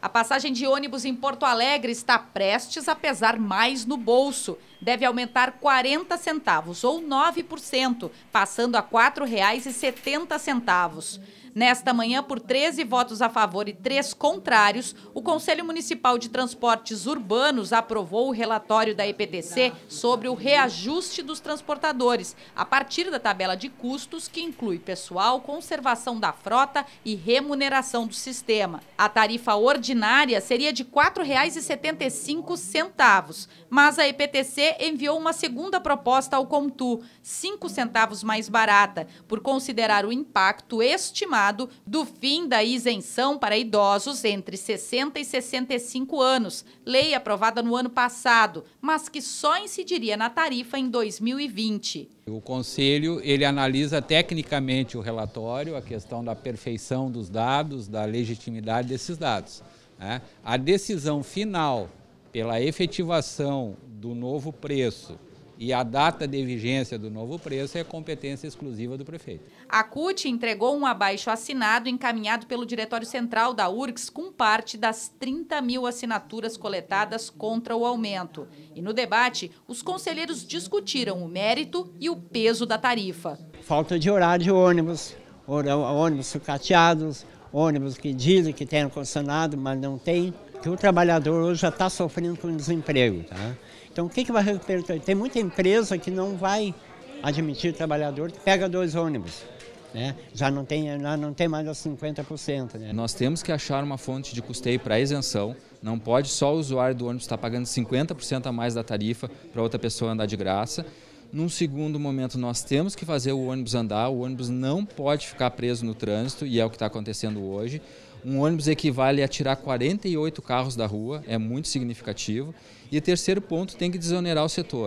A passagem de ônibus em Porto Alegre está prestes a pesar mais no bolso. Deve aumentar 40 centavos, ou 9%, passando a R$ 4,70. Nesta manhã, por 13 votos a favor e 3 contrários, o Conselho Municipal de Transportes Urbanos aprovou o relatório da EPTC sobre o reajuste dos transportadores, a partir da tabela de custos que inclui pessoal, conservação da frota e remuneração do sistema. A tarifa ordinária seria de R$ 4,75, mas a EPTC enviou uma segunda proposta ao Contu, R$ centavos mais barata, por considerar o impacto estimado do fim da isenção para idosos entre 60 e 65 anos, lei aprovada no ano passado, mas que só incidiria na tarifa em 2020. O Conselho ele analisa tecnicamente o relatório, a questão da perfeição dos dados, da legitimidade desses dados. Né? A decisão final pela efetivação do novo preço e a data de vigência do novo preço é competência exclusiva do prefeito. A CUT entregou um abaixo assinado encaminhado pelo Diretório Central da URGS com parte das 30 mil assinaturas coletadas contra o aumento. E no debate, os conselheiros discutiram o mérito e o peso da tarifa. Falta de horário de ônibus, ônibus sucateados, ônibus que dizem que tem ar-condicionado, mas não tem que o trabalhador hoje já está sofrendo com desemprego. Tá? Então, o que, que vai repercutir? Tem muita empresa que não vai admitir trabalhador, pega dois ônibus. Né? Já, não tem, já não tem mais os 50%. Né? Nós temos que achar uma fonte de custeio para isenção. Não pode só o usuário do ônibus estar tá pagando 50% a mais da tarifa para outra pessoa andar de graça. Num segundo momento, nós temos que fazer o ônibus andar, o ônibus não pode ficar preso no trânsito, e é o que está acontecendo hoje. Um ônibus equivale a tirar 48 carros da rua, é muito significativo. E terceiro ponto, tem que desonerar o setor.